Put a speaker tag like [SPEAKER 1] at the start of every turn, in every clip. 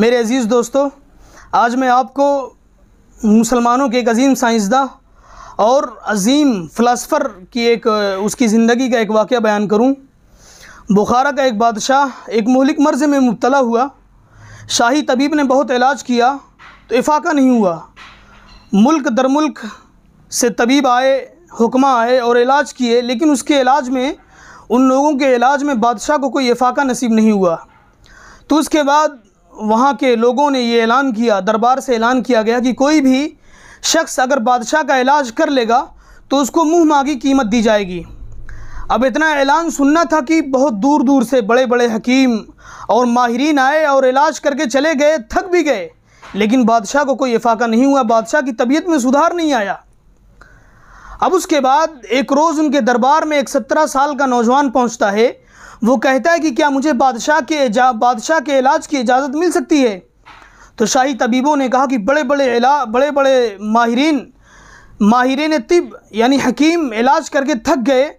[SPEAKER 1] मेरे अज़ीज़ दोस्तों आज मैं आपको मुसलमानों के एक अजीम साइंसदा और अजीम फ़लासफ़र की एक उसकी ज़िंदगी का एक वाक़ बयान करूं। बुखारा का एक बादशाह एक मोहलिक मर्ज़ में मुबतला हुआ शाही तबीब ने बहुत इलाज किया तो इफाका नहीं हुआ मुल्क दर मुल्क से तबीब आए हुक्मा आए और इलाज किए लेकिन उसके इलाज में उन लोगों के इलाज में बादशाह को कोई इफाका नसीब नहीं हुआ तो उसके बाद वहाँ के लोगों ने ये ऐलान किया दरबार से ऐलान किया गया कि कोई भी शख्स अगर बादशाह का इलाज कर लेगा तो उसको मुँह मांगी कीमत दी जाएगी अब इतना ऐलान सुनना था कि बहुत दूर दूर से बड़े बड़े हकीम और माहरीन आए और इलाज करके चले गए थक भी गए लेकिन बादशाह को कोई इफाका नहीं हुआ बादशाह की तबीयत में सुधार नहीं आया अब उसके बाद एक रोज़ उनके दरबार में एक सत्रह साल का नौजवान पहुँचता है वो कहता है कि क्या मुझे बादशाह के बादशाह के इलाज की इजाज़त मिल सकती है तो शाही तबीबों ने कहा कि बड़े बड़े इला बड़े बड़े माहरीन माहरीन तिब यानी हकीम इलाज करके थक गए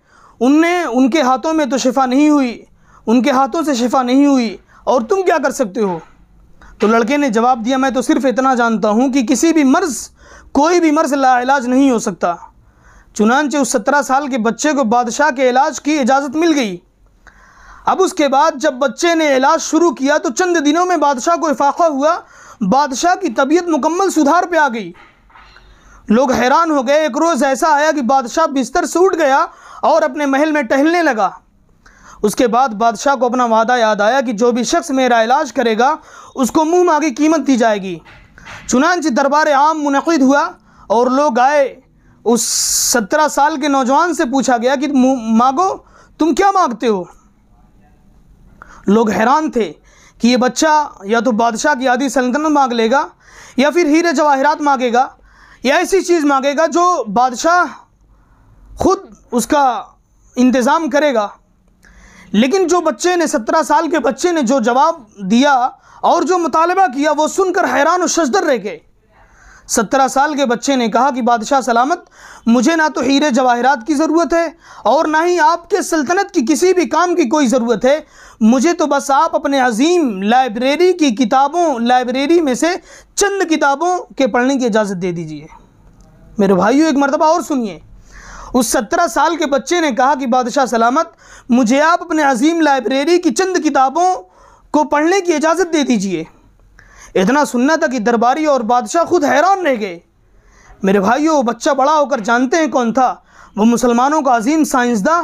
[SPEAKER 1] उनने उनके हाथों में तो शिफा नहीं हुई उनके हाथों से शिफा नहीं हुई और तुम क्या कर सकते हो तो लड़के ने जवाब दिया मैं तो सिर्फ़ इतना जानता हूँ कि किसी भी मर्ज़ कोई भी मर्ज़ लाइलाज नहीं हो सकता चुनानचे उस सत्रह साल के बच्चे को बादशाह के इलाज की इजाज़त मिल गई अब उसके बाद जब बच्चे ने इलाज शुरू किया तो चंद दिनों में बादशाह को इफाक़ा हुआ बादशाह की तबीयत मुकम्मल सुधार पे आ गई लोग हैरान हो गए एक रोज़ ऐसा आया कि बादशाह बिस्तर से उठ गया और अपने महल में टहलने लगा उसके बाद बादशाह को अपना वादा याद आया कि जो भी शख्स मेरा इलाज करेगा उसको मुँह मांगी कीमत दी जाएगी चुनानच दरबार आम मुनद हुआ और लोग आए उस सत्रह साल के नौजवान से पूछा गया कि मांगो तुम क्या मांगते हो लोग हैरान थे कि ये बच्चा या तो बादशाह की आधी सल्तनत मांग लेगा या फिर हीरे जवाहरात मांगेगा या ऐसी चीज़ मांगेगा जो बादशाह खुद उसका इंतज़ाम करेगा लेकिन जो बच्चे ने सत्रह साल के बच्चे ने जो जवाब दिया और जो मुतालबा किया वो सुनकर हैरान और शजदर रह गए सत्रह साल के बच्चे ने कहा कि बादशाह सलामत मुझे ना तो हीरे जवाहरात की ज़रूरत है और ना ही आपके सल्तनत की किसी भी काम की कोई ज़रूरत है मुझे तो बस आप अपने अजीम लाइब्रेरी की किताबों लाइब्रेरी में से चंद किताबों के पढ़ने की इजाज़त दे दीजिए मेरे भाइयों एक मरतबा और सुनिए उस सत्रह साल के बच्चे ने कहा कि बादशाह सलामत मुझे आप अपने अजीम लाइब्रेरी की चंद किताबों को पढ़ने की इजाज़त दे दीजिए इतना सुनना था कि दरबारी और बादशाह खुद हैरान रह गए मेरे भाइयों बच्चा बड़ा होकर जानते हैं कौन था वो मुसलमानों का अजीम साइंसदा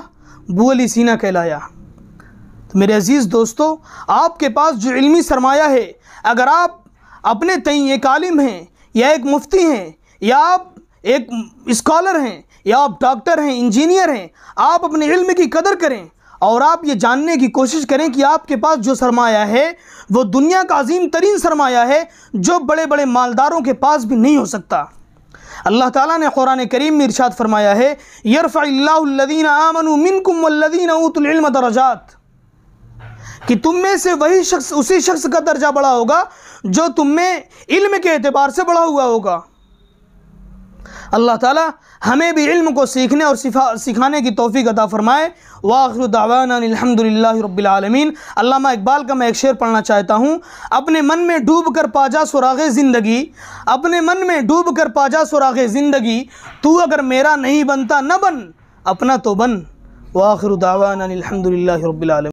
[SPEAKER 1] बुअली सीना कहलाया तो मेरे अजीज़ दोस्तों आपके पास जो इलमी सरमाया है अगर आप अपने तई एक आलिम हैं या एक मुफ्ती हैं या आप एक स्कॉलर हैं या आप डॉक्टर हैं इंजीनियर हैं आप अपने इल्म की कदर करें और आप ये जानने की कोशिश करें कि आपके पास जो सरमाया है वो दुनिया का अजीम तरीन सरमाया है जो बड़े बड़े मालदारों के पास भी नहीं हो सकता अल्लाह ताला ने कुरान करीम में इरशाद फरमाया है यरफ़ीन आमनकुम उतम दर्जात कि तुम में से वही शख्स उसी शख्स का दर्जा बड़ा होगा जो तुम में इल्म के अतबार से बड़ा हुआ होगा अल्लाह ताला हमें भी इल्म को सीखने और सिखाने की तोफ़ी अदा फ़रमाए वाखिर दावाना रबालमीन अल्लामा इकबाल का मैं एक शेर पढ़ना चाहता हूँ अपने मन में डूब कर पाजा सुराग ज़िंदगी अपने मन में डूब कर पाजा सुराग ज़िंदगी तू अगर मेरा नहीं बनता न बन अपना तो बन वाखिर दावाना अलहमदिल्ला रबालमीन